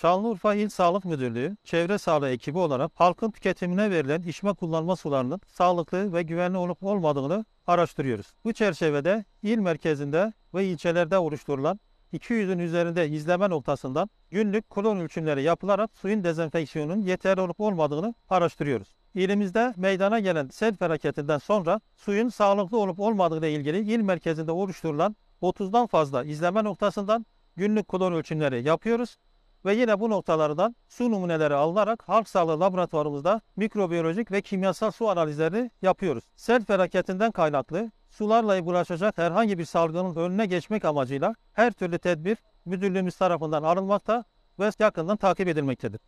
Şanlıurfa İl Sağlık Müdürlüğü, çevre sağlığı ekibi olarak halkın tüketimine verilen içme kullanma sularının sağlıklı ve güvenli olup olmadığını araştırıyoruz. Bu çerçevede il merkezinde ve ilçelerde oluşturulan 200'ün üzerinde izleme noktasından günlük klor ölçümleri yapılarak suyun dezenfeksiyonunun yeterli olup olmadığını araştırıyoruz. İlimizde meydana gelen sel felaketinden sonra suyun sağlıklı olup olmadığı ilgili il merkezinde oluşturulan 30'dan fazla izleme noktasından günlük klor ölçümleri yapıyoruz. Ve yine bu noktalardan su numuneleri alınarak halk sağlığı laboratuvarımızda mikrobiyolojik ve kimyasal su analizlerini yapıyoruz. Sel felaketinden kaynaklı sularla bulaşacak herhangi bir salgının önüne geçmek amacıyla her türlü tedbir müdürlüğümüz tarafından alınmakta ve yakından takip edilmektedir.